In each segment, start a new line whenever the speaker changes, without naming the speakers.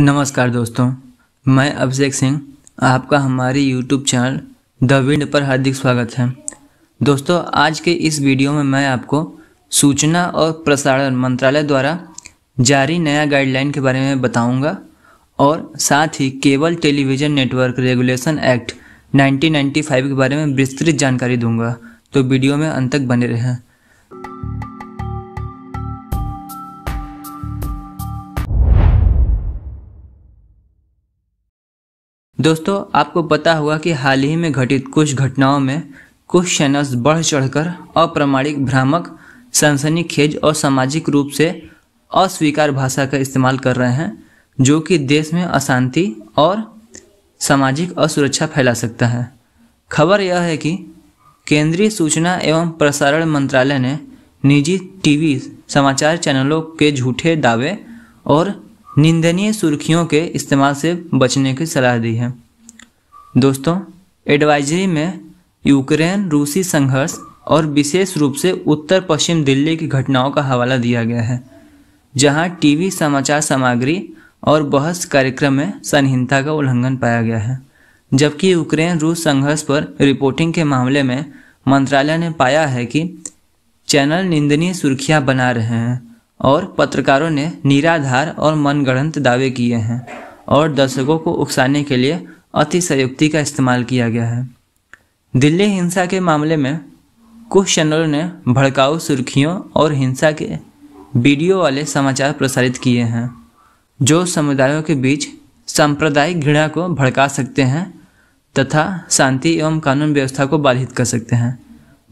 नमस्कार दोस्तों मैं अभिषेक सिंह आपका हमारे यूट्यूब चैनल द विंड पर हार्दिक स्वागत है दोस्तों आज के इस वीडियो में मैं आपको सूचना और प्रसारण मंत्रालय द्वारा जारी नया गाइडलाइन के बारे में बताऊंगा और साथ ही cable television network regulation act 1995 के बारे में विस्तृत जानकारी दूंगा तो वीडियो में अंत तक बने रहें दोस्तों आपको पता हुआ कि हाल ही में घटित कुछ घटनाओं में कुछ शनस बढ़ चढ़कर अप्रमाणिक भ्रामक सनसनी खेज और सामाजिक रूप से अस्वीकार भाषा का इस्तेमाल कर रहे हैं जो कि देश में अशांति और सामाजिक असुरक्षा फैला सकता है खबर यह है कि केंद्रीय सूचना एवं प्रसारण मंत्रालय ने निजी टीवी समाचार चैनलों के झूठे दावे और निंदनीय सुर्खियों के इस्तेमाल से बचने की सलाह दी है दोस्तों एडवाइजरी में यूक्रेन रूसी संघर्ष और विशेष रूप से उत्तर पश्चिम दिल्ली की घटनाओं का हवाला दिया गया है जहां टीवी समाचार सामग्री और बहस कार्यक्रम में संहिता का उल्लंघन पाया गया है जबकि यूक्रेन रूस संघर्ष पर रिपोर्टिंग के मामले में मंत्रालय ने पाया है कि चैनल निंदनीय सुर्खियां बना रहे हैं और पत्रकारों ने निराधार और मनगढ़ंत दावे किए हैं और दर्शकों को उकसाने के लिए अतिशयुक्ति का इस्तेमाल किया गया है दिल्ली हिंसा के मामले में कुछ चैनलों ने भड़काऊ सुर्खियों और हिंसा के वीडियो वाले समाचार प्रसारित किए हैं जो समुदायों के बीच सांप्रदायिक घृणा को भड़का सकते हैं तथा शांति एवं कानून व्यवस्था को बाधित कर सकते हैं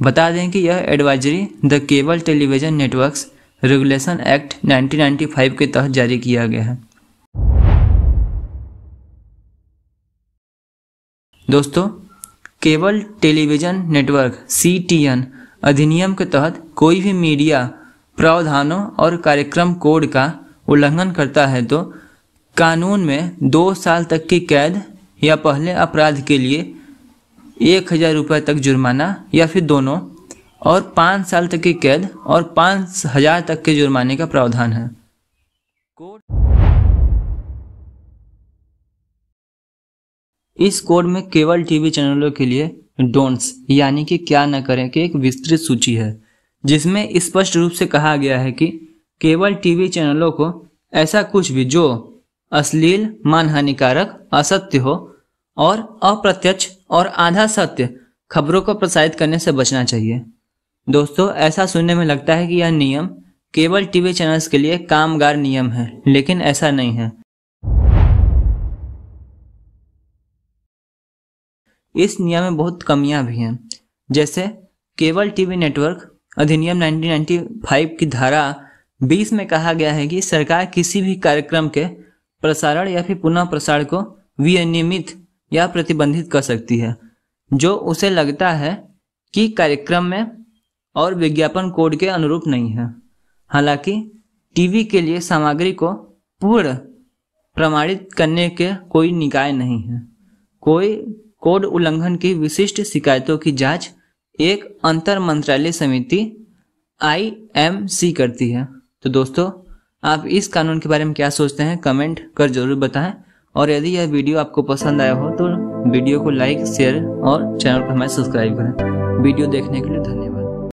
बता दें कि यह advisory the cable television networks regulation act 1995 के तहत जारी किया गया है दोस्तों केबल टेलीविज़न नेटवर्क सी अधिनियम के तहत कोई भी मीडिया प्रावधानों और कार्यक्रम कोड का उल्लंघन करता है तो कानून में दो साल तक की कैद या पहले अपराध के लिए एक हज़ार रुपये तक जुर्माना या फिर दोनों और पाँच साल तक की कैद और पाँच हजार तक के जुर्माने का प्रावधान है कोड इस कोड में केवल टीवी चैनलों के लिए डोंट्स यानी कि क्या न करें की एक विस्तृत सूची है जिसमें स्पष्ट रूप से कहा गया है कि केवल टीवी चैनलों को ऐसा कुछ भी जो अश्लील मानहानिकारक असत्य हो और अप्रत्यक्ष और आधा सत्य खबरों को प्रसारित करने से बचना चाहिए दोस्तों ऐसा सुनने में लगता है कि यह नियम केबल टीवी चैनल्स के लिए कामगार नियम है लेकिन ऐसा नहीं है इस नियम में बहुत कमियां भी हैं जैसे केबल टीवी नेटवर्क अधिनियम 1995 की धारा 20 में कहा गया है कि सरकार किसी भी कार्यक्रम के प्रसारण या फिर पुनः प्रसारण को विनियमित या प्रतिबंधित कर सकती है जो उसे लगता है कि कार्यक्रम में और विज्ञापन कोड के अनुरूप नहीं है हालांकि टीवी के लिए सामग्री को पूर्ण प्रमाणित करने के कोई निकाय नहीं है कोई कोड उल्लंघन की विशिष्ट शिकायतों की जांच एक अंतर मंत्रालय समिति आईएमसी करती है तो दोस्तों आप इस कानून के बारे में क्या सोचते हैं कमेंट कर जरूर बताएं और यदि यह वीडियो आपको पसंद आया हो तो वीडियो को लाइक शेयर और चैनल को हमारे सब्सक्राइब करें वीडियो देखने के लिए धन्यवाद